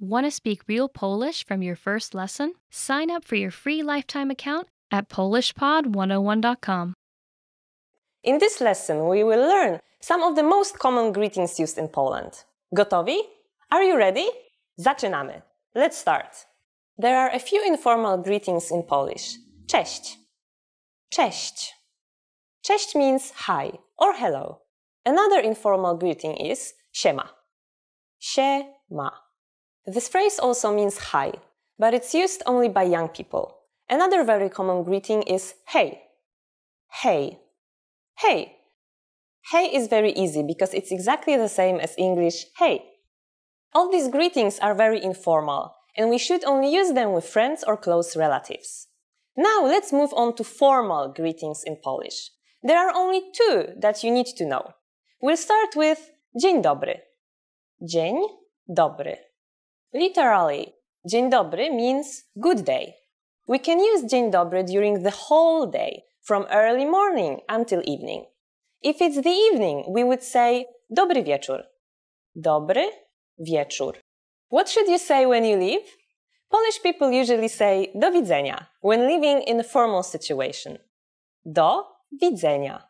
Want to speak real Polish from your first lesson? Sign up for your free lifetime account at polishpod101.com. In this lesson, we will learn some of the most common greetings used in Poland. Gotowi? Are you ready? Zaczynamy. Let's start. There are a few informal greetings in Polish. Cześć. Cześć. Cześć means hi or hello. Another informal greeting is siema. Siema. This phrase also means hi, but it's used only by young people. Another very common greeting is hey. Hey. Hey. Hey is very easy because it's exactly the same as English hey. All these greetings are very informal and we should only use them with friends or close relatives. Now let's move on to formal greetings in Polish. There are only two that you need to know. We'll start with dzień dobry. Dzień dobry. Literally, dzień dobry means good day. We can use dzień dobry during the whole day, from early morning until evening. If it's the evening, we would say dobry wieczór. Dobry wieczór. What should you say when you leave? Polish people usually say do widzenia when leaving in a formal situation. Do widzenia.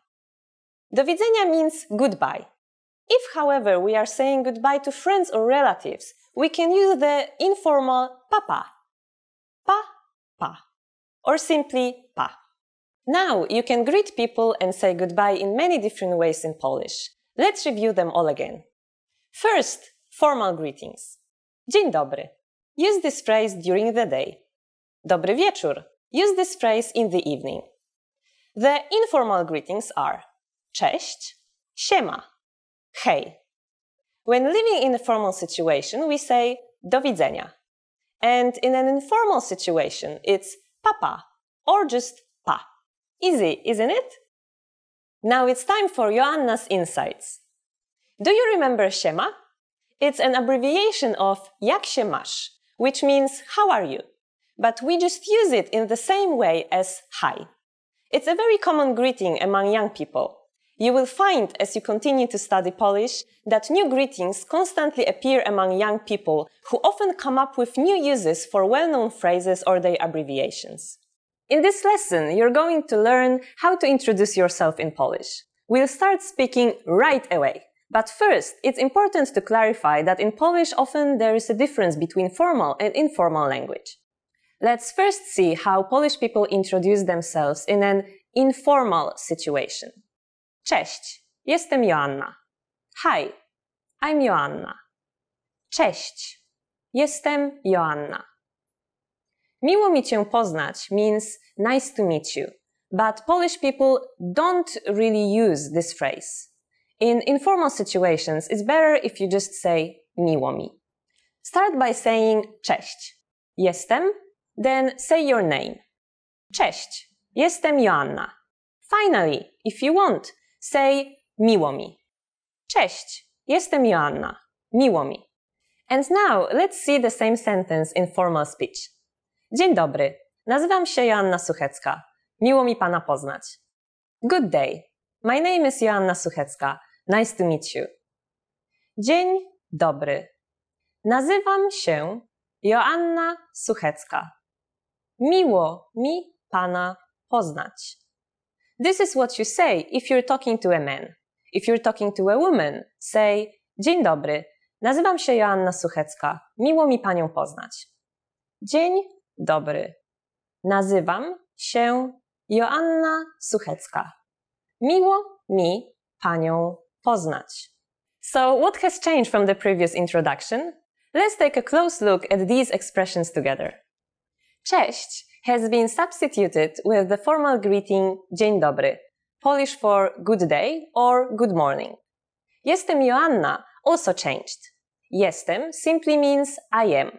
Do widzenia means goodbye. If, however, we are saying goodbye to friends or relatives, we can use the informal papa, pa, pa, or simply pa. Now you can greet people and say goodbye in many different ways in Polish. Let's review them all again. First, formal greetings. Dzień dobry. Use this phrase during the day. Dobry wieczór. Use this phrase in the evening. The informal greetings are Cześć, Siema, Hej. When living in a formal situation, we say do widzenia. And in an informal situation, it's papa or just pa. Easy, isn't it? Now it's time for Joanna's insights. Do you remember Shema? It's an abbreviation of Jak się masz, which means how are you? But we just use it in the same way as hi. It's a very common greeting among young people. You will find, as you continue to study Polish, that new greetings constantly appear among young people who often come up with new uses for well-known phrases or their abbreviations. In this lesson, you're going to learn how to introduce yourself in Polish. We'll start speaking right away. But first, it's important to clarify that in Polish often there is a difference between formal and informal language. Let's first see how Polish people introduce themselves in an informal situation. Cześć, jestem Joanna. Hi, I'm Joanna. Cześć, jestem Joanna. Miło mi cię poznać means nice to meet you, but Polish people don't really use this phrase. In informal situations, it's better if you just say miło mi. Start by saying cześć, jestem, then say your name. Cześć, jestem Joanna. Finally, if you want, Say miło mi. Cześć, jestem Joanna. Miło mi. And now let's see the same sentence in formal speech. Dzień dobry. Nazywam się Joanna Suchecka. Miło mi pana poznać. Good day. My name is Joanna Suchecka. Nice to meet you. Dzień dobry. Nazywam się Joanna Suchecka. Miło mi pana poznać. This is what you say if you're talking to a man. If you're talking to a woman, say Dzień dobry, nazywam się Joanna Suchecka, miło mi panią poznać. Dzień dobry, nazywam się Joanna Suchecka. Miło mi panią poznać. So, what has changed from the previous introduction? Let's take a close look at these expressions together. Cześć has been substituted with the formal greeting Dzień dobry, Polish for good day or good morning. Jestem Joanna also changed. Jestem simply means I am.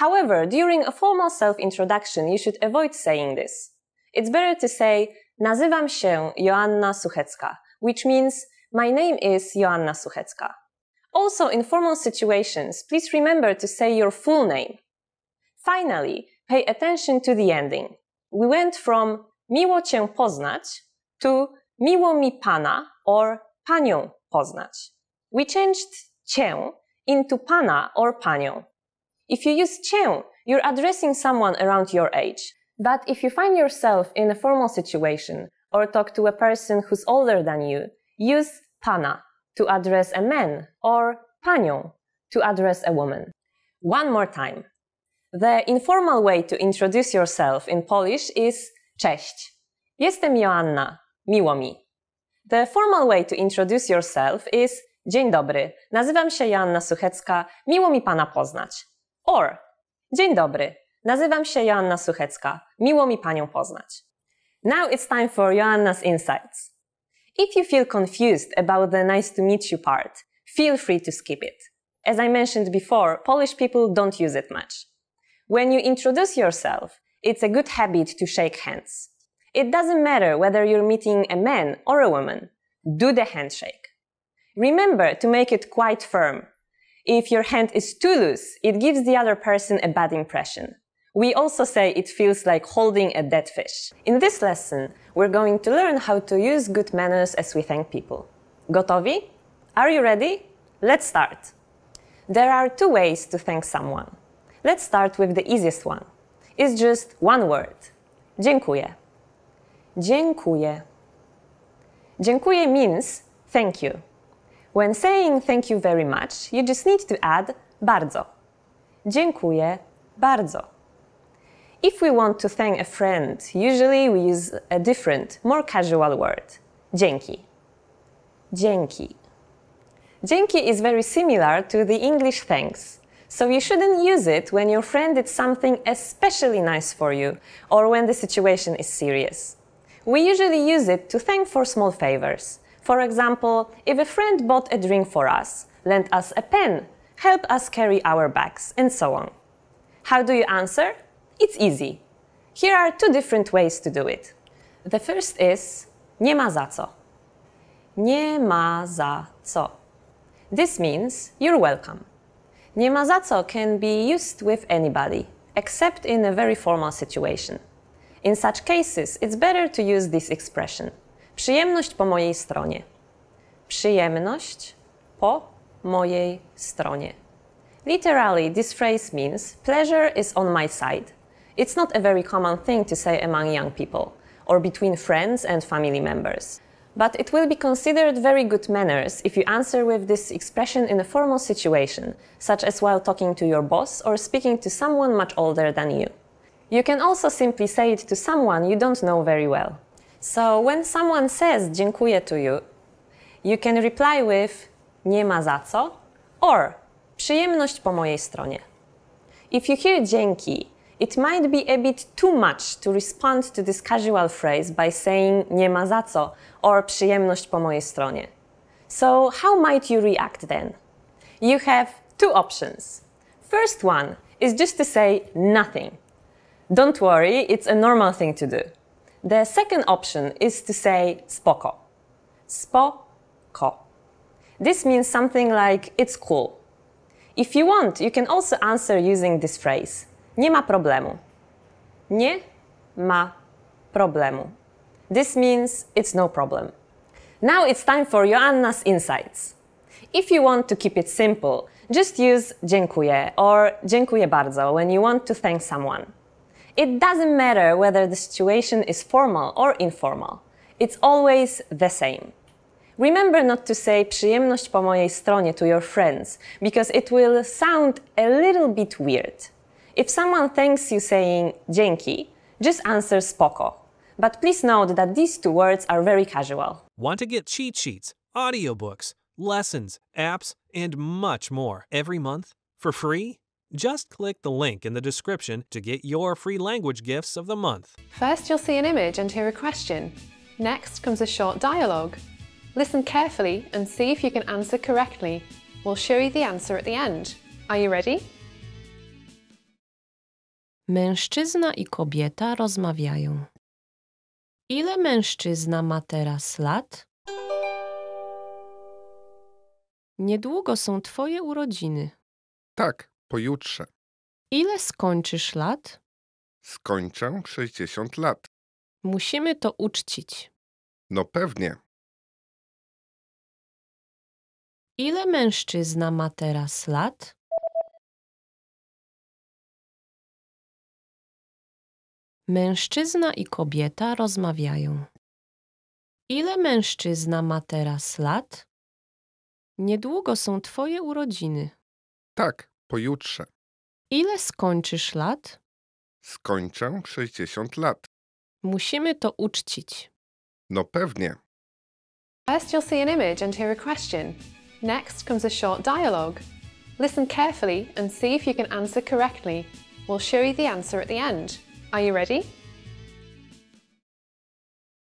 However, during a formal self-introduction, you should avoid saying this. It's better to say Nazywam się Joanna Suchecka, which means My name is Joanna Suchecka. Also, in formal situations, please remember to say your full name. Finally, pay attention to the ending. We went from miło cię poznać to miło mi pana or panią poznać. We changed cię into pana or panią. If you use cię, you're addressing someone around your age. But if you find yourself in a formal situation or talk to a person who's older than you, use pana to address a man or panią to address a woman. One more time. The informal way to introduce yourself in Polish is Cześć. Jestem Joanna. Miło mi. The formal way to introduce yourself is Dzień dobry. Nazywam się Joanna Suchecka. Miło mi pana poznać. Or Dzień dobry. Nazywam się Joanna Suchecka. Miło mi panią poznać. Now it's time for Joanna's insights. If you feel confused about the nice to meet you part, feel free to skip it. As I mentioned before, Polish people don't use it much. When you introduce yourself, it's a good habit to shake hands. It doesn't matter whether you're meeting a man or a woman. Do the handshake. Remember to make it quite firm. If your hand is too loose, it gives the other person a bad impression. We also say it feels like holding a dead fish. In this lesson, we're going to learn how to use good manners as we thank people. Gotovi? Are you ready? Let's start. There are two ways to thank someone. Let's start with the easiest one. It's just one word. Dziękuję. Dziękuję. Dziękuję means thank you. When saying thank you very much, you just need to add bardzo. Dziękuję bardzo. If we want to thank a friend, usually we use a different, more casual word. Dzięki. Dzięki. Dzięki is very similar to the English thanks. So you shouldn't use it when your friend did something especially nice for you or when the situation is serious. We usually use it to thank for small favors. For example, if a friend bought a drink for us, lent us a pen, helped us carry our bags, and so on. How do you answer? It's easy. Here are two different ways to do it. The first is nie ma za co. Nie ma za co. This means you're welcome. Niemazazo can be used with anybody, except in a very formal situation. In such cases, it's better to use this expression. Przyjemność po mojej stronie. Przyjemność po mojej stronie. Literally, this phrase means pleasure is on my side. It's not a very common thing to say among young people or between friends and family members. But it will be considered very good manners if you answer with this expression in a formal situation, such as while talking to your boss or speaking to someone much older than you. You can also simply say it to someone you don't know very well. So when someone says dziękuję to you, you can reply with nie ma za co or przyjemność po mojej stronie. If you hear dzięki it might be a bit too much to respond to this casual phrase by saying nie ma za co or przyjemność po mojej stronie. So how might you react then? You have two options. First one is just to say nothing. Don't worry, it's a normal thing to do. The second option is to say spoko. Spoko. This means something like it's cool. If you want, you can also answer using this phrase. Nie ma problemu. Nie ma problemu. This means it's no problem. Now it's time for Joanna's insights. If you want to keep it simple, just use dziękuję or dziękuję bardzo when you want to thank someone. It doesn't matter whether the situation is formal or informal. It's always the same. Remember not to say przyjemność po mojej stronie to your friends because it will sound a little bit weird. If someone thanks you saying dzięki, just answer spoko. But please note that these two words are very casual. Want to get cheat sheets, audiobooks, lessons, apps, and much more every month for free? Just click the link in the description to get your free language gifts of the month. First, you'll see an image and hear a question. Next comes a short dialogue. Listen carefully and see if you can answer correctly. We'll show you the answer at the end. Are you ready? Mężczyzna i kobieta rozmawiają. Ile mężczyzna ma teraz lat? Niedługo są twoje urodziny. Tak, pojutrze. Ile skończysz lat? Skończę 60 lat. Musimy to uczcić. No pewnie. Ile mężczyzna ma teraz lat? Mężczyzna i kobieta rozmawiają. Ile mężczyzna ma teraz lat? Niedługo są twoje urodziny. Tak, pojutrze. Ile skończysz lat? Skończę 60 lat. Musimy to uczcić. No pewnie. First you'll see an image and hear a question. Next comes a short dialogue. Listen carefully and see if you can answer correctly. We'll show you the answer at the end. Are you ready?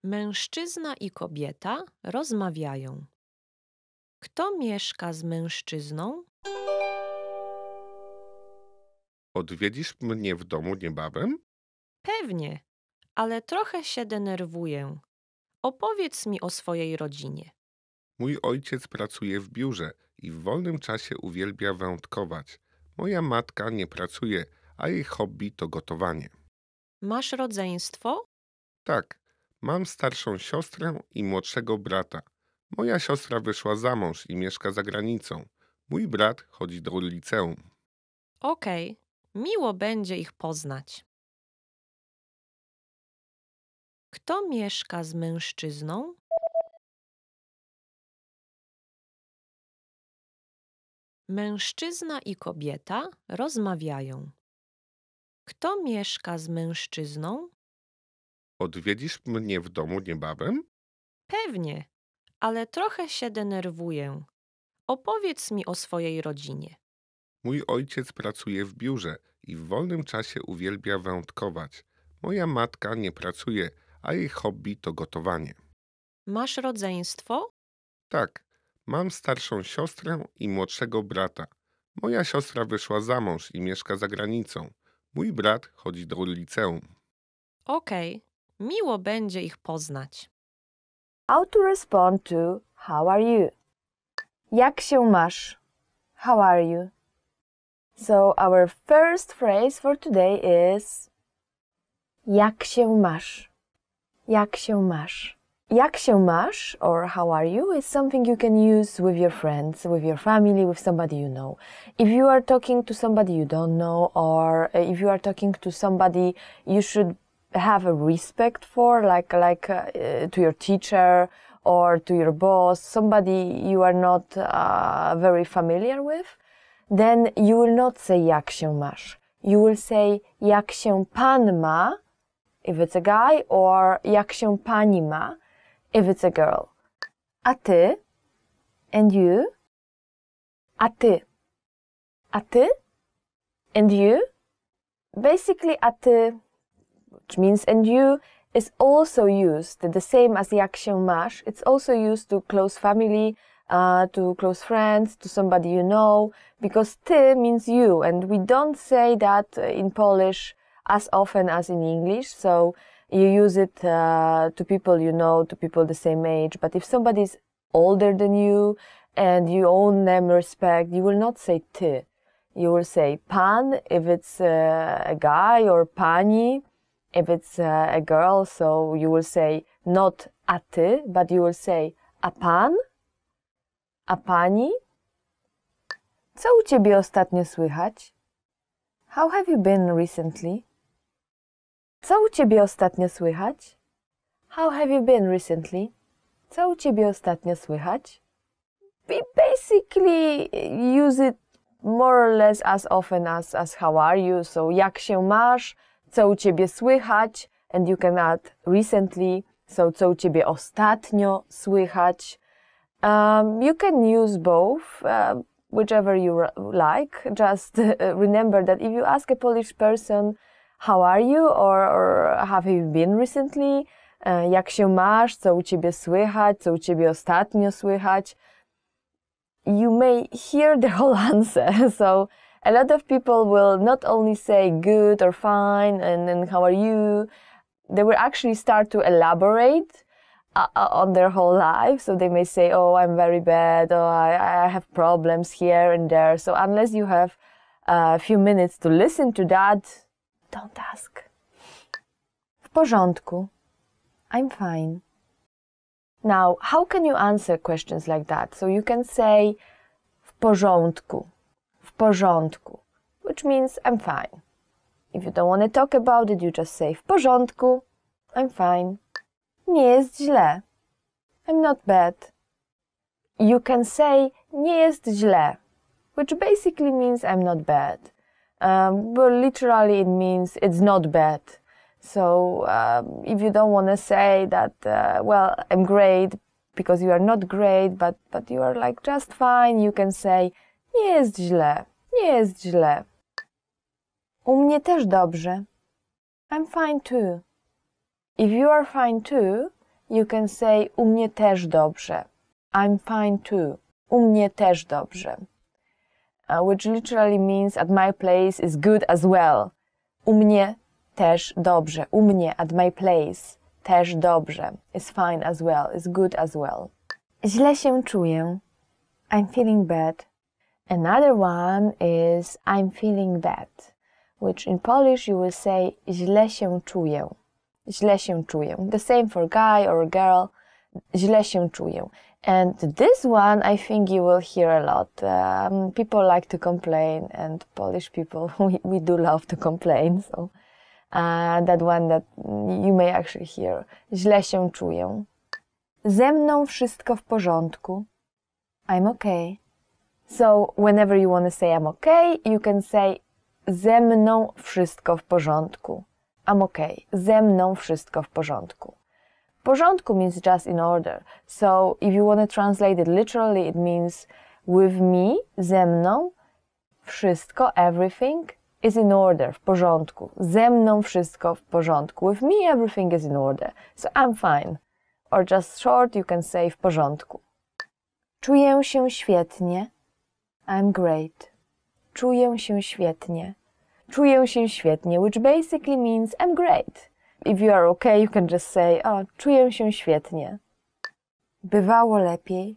Mężczyzna i kobieta rozmawiają. Kto mieszka z mężczyzną? Odwiedzisz mnie w domu niebawem? Pewnie, ale trochę się denerwuję. Opowiedz mi o swojej rodzinie. Mój ojciec pracuje w biurze i w wolnym czasie uwielbia wędkować. Moja matka nie pracuje, a jej hobby to gotowanie. Masz rodzeństwo? Tak, mam starszą siostrę i młodszego brata. Moja siostra wyszła za mąż i mieszka za granicą. Mój brat chodzi do liceum. Okej, miło będzie ich poznać. Kto mieszka z mężczyzną? Mężczyzna i kobieta rozmawiają. Kto mieszka z mężczyzną? Odwiedzisz mnie w domu niebawem? Pewnie, ale trochę się denerwuję. Opowiedz mi o swojej rodzinie. Mój ojciec pracuje w biurze i w wolnym czasie uwielbia wędkować. Moja matka nie pracuje, a jej hobby to gotowanie. Masz rodzeństwo? Tak, mam starszą siostrę i młodszego brata. Moja siostra wyszła za mąż i mieszka za granicą. Mój brat chodzi do liceum. Okej, okay. miło będzie ich poznać. How to respond to how are you? Jak się masz? How are you? So our first phrase for today is Jak się masz? Jak się masz? Jak się masz or how are you is something you can use with your friends, with your family, with somebody you know. If you are talking to somebody you don't know or uh, if you are talking to somebody you should have a respect for like like uh, to your teacher or to your boss, somebody you are not uh, very familiar with, then you will not say jak się masz. You will say jak się pan ma if it's a guy or jak się pani ma if it's a girl. A ty? And you? A ty. A ty? And you? Basically, a ty, which means and you, is also used the same as the action mash. It's also used to close family, uh, to close friends, to somebody you know, because ty means you, and we don't say that in Polish as often as in English. So you use it uh, to people you know, to people the same age. But if somebody's older than you and you own them respect, you will not say te. You will say pan if it's uh, a guy or pani if it's uh, a girl. So you will say not a ty, but you will say a pan, a pani. Co u ciebie ostatnio słychać? How have you been recently? Co u ciebie ostatnio słychać? How have you been recently? Co u ciebie ostatnio słychać? We basically use it more or less as often as, as how are you. So jak się masz? Co u ciebie słychać? And you can add recently. So co u ciebie ostatnio słychać? Um, you can use both. Uh, whichever you like. Just remember that if you ask a Polish person how are you or, or have you been recently, uh, jak się masz, co u ciebie słychać, co u ciebie ostatnio słychać. You may hear the whole answer. So a lot of people will not only say good or fine and, then how are you, they will actually start to elaborate uh, uh, on their whole life. So they may say, "Oh, I'm very bad. Oh, I, I have problems here and there." So unless you have a few minutes to listen to that, don't ask. W porządku. I'm fine. Now, how can you answer questions like that? So you can say w porządku, w porządku, which means I'm fine. If you don't want to talk about it, you just say w porządku, I'm fine. Nie jest źle. I'm not bad. You can say nie jest źle, which basically means I'm not bad. Um, literally, it means it's not bad. So um, if you don't want to say that, uh, well, I'm great because you are not great, but, but you are like just fine, you can say nie jest źle, nie jest źle. U mnie też dobrze. I'm fine too. If you are fine too, you can say u mnie też dobrze. I'm fine too. U mnie też dobrze uh, which literally means at my place is good as well. U mnie też dobrze. U mnie at my place też dobrze. Is fine as well. Is good as well. Źle się czuję. I'm feeling bad. Another one is I'm feeling bad, which in Polish you will say źle się czuję. Źle się czuję. The same for guy or girl. Źle się czuję. And this one, I think you will hear a lot. Um, people like to complain, and Polish people, we, we do love to complain. So uh, that one that you may actually hear. Źle się czuję. Ze mną wszystko w porządku. I'm okay. So whenever you want to say I'm okay, you can say ze mną wszystko w porządku. I'm okay. Ze mną wszystko w porządku. porządku means just in order. So if you want to translate it literally, it means with me, ze mną, wszystko, everything is in order, w porządku. Ze mną wszystko w porządku. With me everything is in order. So I'm fine. Or just short, you can say w porządku. Czuję się świetnie. I'm great. Czuję się świetnie. Czuję się świetnie, which basically means I'm great. if you are okay, you can just say, oh, czuję się świetnie. Bywało lepiej.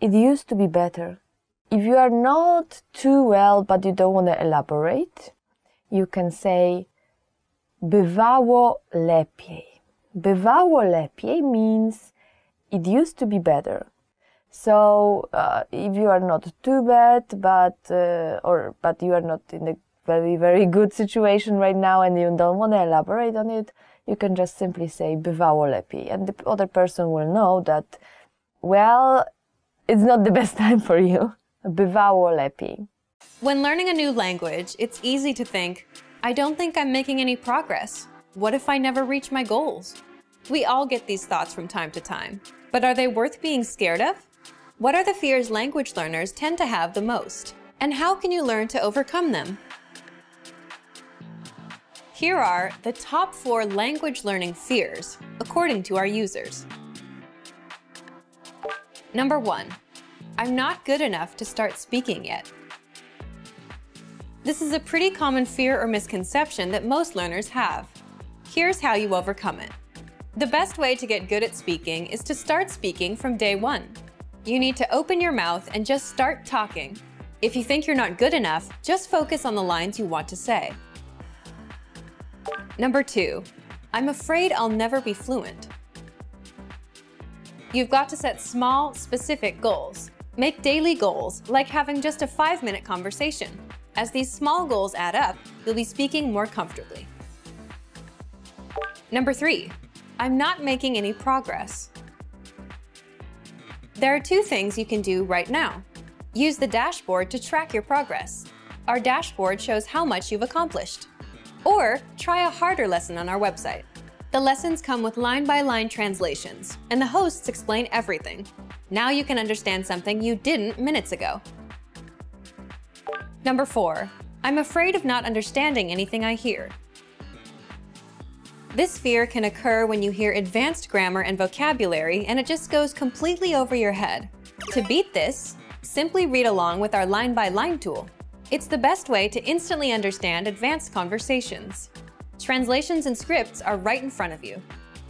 It used to be better. If you are not too well, but you don't want to elaborate, you can say, bywało lepiej. Bywało lepiej means it used to be better. So uh, if you are not too bad, but uh, or but you are not in a very, very good situation right now and you don't want to elaborate on it, you can just simply say bywało lepiej. And the other person will know that, well, it's not the best time for you. Bywało lepiej. When learning a new language, it's easy to think, I don't think I'm making any progress. What if I never reach my goals? We all get these thoughts from time to time, but are they worth being scared of? What are the fears language learners tend to have the most? And how can you learn to overcome them? Here are the top four language learning fears, according to our users. Number one, I'm not good enough to start speaking yet. This is a pretty common fear or misconception that most learners have. Here's how you overcome it. The best way to get good at speaking is to start speaking from day one. You need to open your mouth and just start talking. If you think you're not good enough, just focus on the lines you want to say. Number two, I'm afraid I'll never be fluent. You've got to set small, specific goals. Make daily goals, like having just a five minute conversation. As these small goals add up, you'll be speaking more comfortably. Number three, I'm not making any progress. There are two things you can do right now. Use the dashboard to track your progress. Our dashboard shows how much you've accomplished. Or try a harder lesson on our website. The lessons come with line-by-line -line translations, and the hosts explain everything. Now you can understand something you didn't minutes ago. Number four, I'm afraid of not understanding anything I hear. This fear can occur when you hear advanced grammar and vocabulary and it just goes completely over your head. To beat this, simply read along with our line-by-line -line tool. It's the best way to instantly understand advanced conversations. Translations and scripts are right in front of you.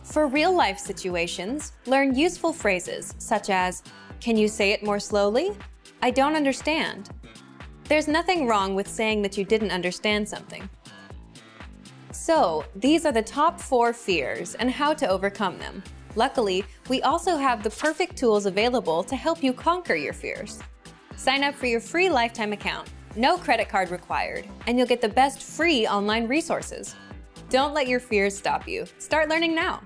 For real-life situations, learn useful phrases such as, can you say it more slowly? I don't understand. There's nothing wrong with saying that you didn't understand something. So, these are the top four fears and how to overcome them. Luckily, we also have the perfect tools available to help you conquer your fears. Sign up for your free lifetime account no credit card required, and you'll get the best free online resources. Don't let your fears stop you. Start learning now.